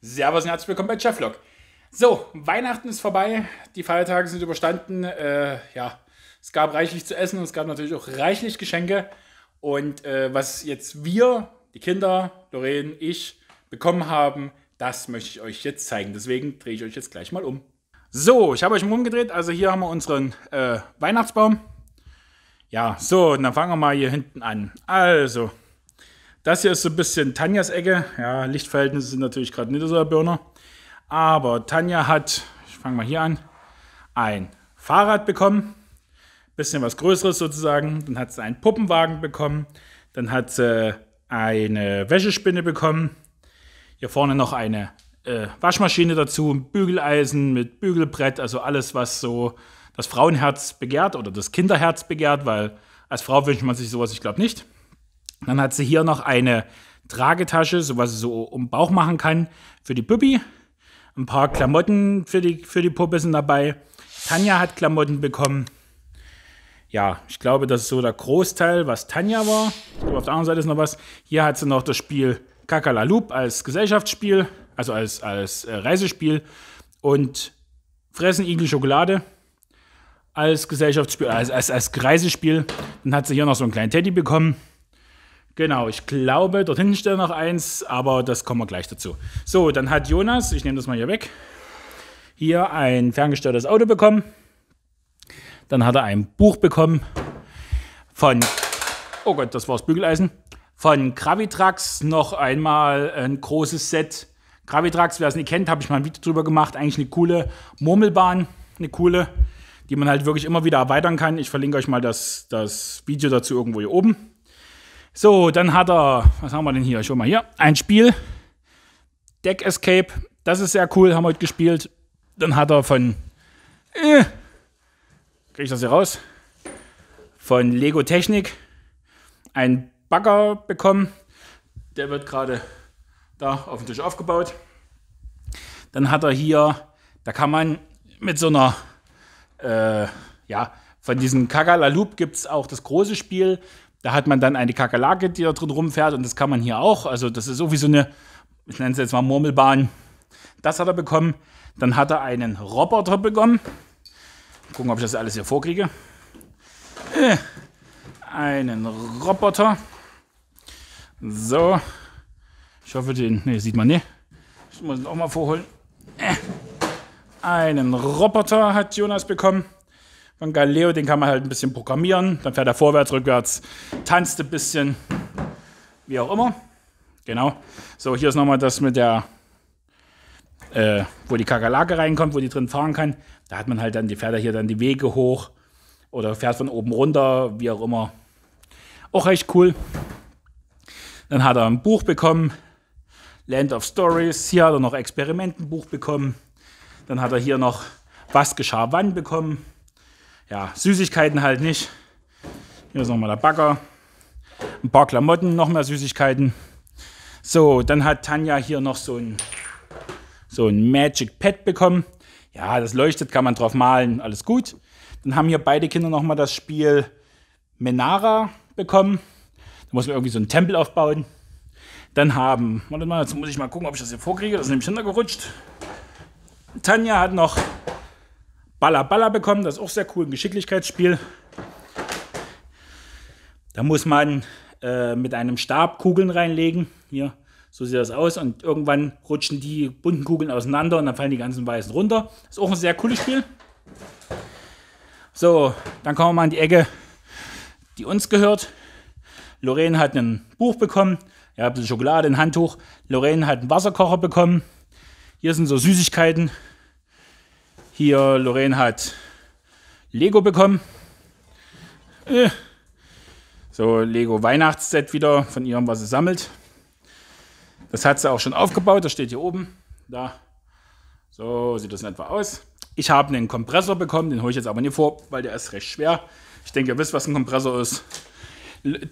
Servus und herzlich willkommen bei Cheflog. So, Weihnachten ist vorbei, die Feiertage sind überstanden. Äh, ja, es gab reichlich zu essen und es gab natürlich auch reichlich Geschenke. Und äh, was jetzt wir, die Kinder, Lorraine, ich, bekommen haben, das möchte ich euch jetzt zeigen. Deswegen drehe ich euch jetzt gleich mal um. So, ich habe euch mal umgedreht. Also hier haben wir unseren äh, Weihnachtsbaum. Ja, so, und dann fangen wir mal hier hinten an. Also, das hier ist so ein bisschen Tanjas Ecke. Ja, Lichtverhältnisse sind natürlich gerade nicht so der Birner. Aber Tanja hat, ich fange mal hier an, ein Fahrrad bekommen. Bisschen was Größeres sozusagen. Dann hat sie einen Puppenwagen bekommen. Dann hat sie äh, eine Wäschespinne bekommen. Hier vorne noch eine äh, Waschmaschine dazu, ein Bügeleisen mit Bügelbrett, also alles, was so das Frauenherz begehrt oder das Kinderherz begehrt, weil als Frau wünscht man sich sowas, ich glaube nicht. Dann hat sie hier noch eine Tragetasche, so was sie so um den Bauch machen kann, für die Puppi. Ein paar Klamotten für die, für die Puppe sind dabei. Tanja hat Klamotten bekommen. Ja, ich glaube, das ist so der Großteil, was Tanja war. Glaube, auf der anderen Seite ist noch was. Hier hat sie noch das Spiel Kakaloop als Gesellschaftsspiel, also als, als äh, Reisespiel. Und Fressen Igel Schokolade als Gesellschaftsspiel, als, als, als Reisespiel. Dann hat sie hier noch so einen kleinen Teddy bekommen. Genau, ich glaube, dort hinten steht noch eins, aber das kommen wir gleich dazu. So, dann hat Jonas, ich nehme das mal hier weg, hier ein ferngesteuertes Auto bekommen. Dann hat er ein Buch bekommen von, oh Gott, das war das Bügeleisen, von Gravitrax noch einmal ein großes Set. Gravitrax, wer es nicht kennt, habe ich mal ein Video drüber gemacht. Eigentlich eine coole Murmelbahn, eine coole, die man halt wirklich immer wieder erweitern kann. Ich verlinke euch mal das, das Video dazu irgendwo hier oben. So, dann hat er, was haben wir denn hier? Schon mal hier. Ein Spiel. Deck Escape. Das ist sehr cool, haben wir heute gespielt. Dann hat er von. Äh, Kriege ich das hier raus? Von Lego Technik einen Bagger bekommen. Der wird gerade da auf dem Tisch aufgebaut. Dann hat er hier, da kann man mit so einer, äh, ja, von diesem Kagala Loop gibt es auch das große Spiel, da hat man dann eine Kakerlake, die da drin rumfährt und das kann man hier auch. Also das ist sowieso eine, ich nenne es jetzt mal Murmelbahn. Das hat er bekommen. Dann hat er einen Roboter bekommen. Mal gucken, ob ich das alles hier vorkriege. Äh, einen Roboter. So. Ich hoffe, den nee, sieht man nicht. Ich muss ihn auch mal vorholen. Äh, einen Roboter hat Jonas bekommen. Von Galileo, den kann man halt ein bisschen programmieren. Dann fährt er vorwärts, rückwärts, tanzt ein bisschen, wie auch immer. Genau. So, hier ist nochmal das mit der, äh, wo die Kakerlake reinkommt, wo die drin fahren kann. Da hat man halt dann, die fährt er hier dann die Wege hoch oder fährt von oben runter, wie auch immer. Auch echt cool. Dann hat er ein Buch bekommen, Land of Stories. Hier hat er noch Experimentenbuch bekommen. Dann hat er hier noch Was geschah wann bekommen ja, Süßigkeiten halt nicht. Hier ist nochmal der Bagger. Ein paar Klamotten, noch mehr Süßigkeiten. So, dann hat Tanja hier noch so ein, so ein Magic Pad bekommen. Ja, das leuchtet, kann man drauf malen, alles gut. Dann haben hier beide Kinder nochmal das Spiel Menara bekommen. Da muss man irgendwie so einen Tempel aufbauen. Dann haben, warte mal, jetzt muss ich mal gucken, ob ich das hier vorkriege. Das ist nämlich hintergerutscht. Tanja hat noch Baller Baller bekommen. Das ist auch sehr cool, ein Geschicklichkeitsspiel. Da muss man äh, mit einem Stab Kugeln reinlegen. Hier, so sieht das aus. Und irgendwann rutschen die bunten Kugeln auseinander und dann fallen die ganzen weißen runter. Das Ist auch ein sehr cooles Spiel. So, dann kommen wir mal in die Ecke, die uns gehört. Lorraine hat ein Buch bekommen. Ja, ein bisschen Schokolade, ein Handtuch. Lorraine hat einen Wasserkocher bekommen. Hier sind so Süßigkeiten. Hier, Lorraine hat Lego bekommen. Äh. So, Lego Weihnachtsset wieder von ihrem, was sie sammelt. Das hat sie auch schon aufgebaut, das steht hier oben. Da. So sieht das in etwa aus. Ich habe einen Kompressor bekommen, den hole ich jetzt aber nicht vor, weil der ist recht schwer. Ich denke, ihr wisst, was ein Kompressor ist.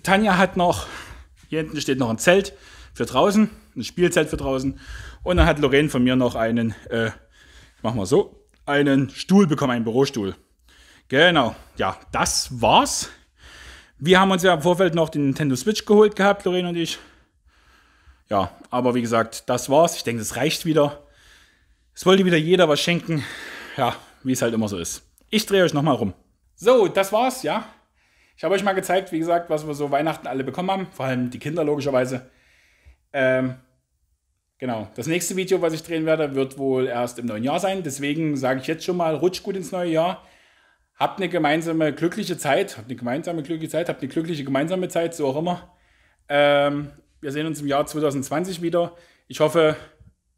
Tanja hat noch, hier hinten steht noch ein Zelt für draußen, ein Spielzelt für draußen. Und dann hat Lorraine von mir noch einen, äh, ich mach mal so, einen Stuhl bekommen, einen Bürostuhl. Genau, ja, das war's. Wir haben uns ja im Vorfeld noch den Nintendo Switch geholt gehabt, Lorena und ich. Ja, aber wie gesagt, das war's. Ich denke, das reicht wieder. Es wollte wieder jeder was schenken. Ja, wie es halt immer so ist. Ich drehe euch nochmal rum. So, das war's, ja. Ich habe euch mal gezeigt, wie gesagt, was wir so Weihnachten alle bekommen haben. Vor allem die Kinder logischerweise. Ähm, Genau. Das nächste Video, was ich drehen werde, wird wohl erst im neuen Jahr sein. Deswegen sage ich jetzt schon mal, rutsch gut ins neue Jahr. Habt eine gemeinsame glückliche Zeit. Habt eine gemeinsame glückliche Zeit. Habt eine glückliche gemeinsame Zeit, so auch immer. Ähm, wir sehen uns im Jahr 2020 wieder. Ich hoffe,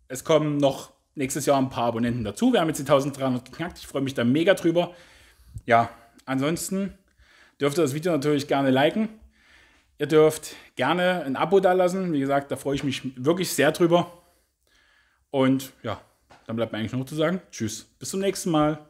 es kommen noch nächstes Jahr ein paar Abonnenten dazu. Wir haben jetzt die 1300 geknackt. Ich freue mich da mega drüber. Ja, ansonsten dürft ihr das Video natürlich gerne liken. Ihr dürft gerne ein Abo dalassen. Wie gesagt, da freue ich mich wirklich sehr drüber. Und ja, dann bleibt mir eigentlich nur noch zu sagen, tschüss, bis zum nächsten Mal.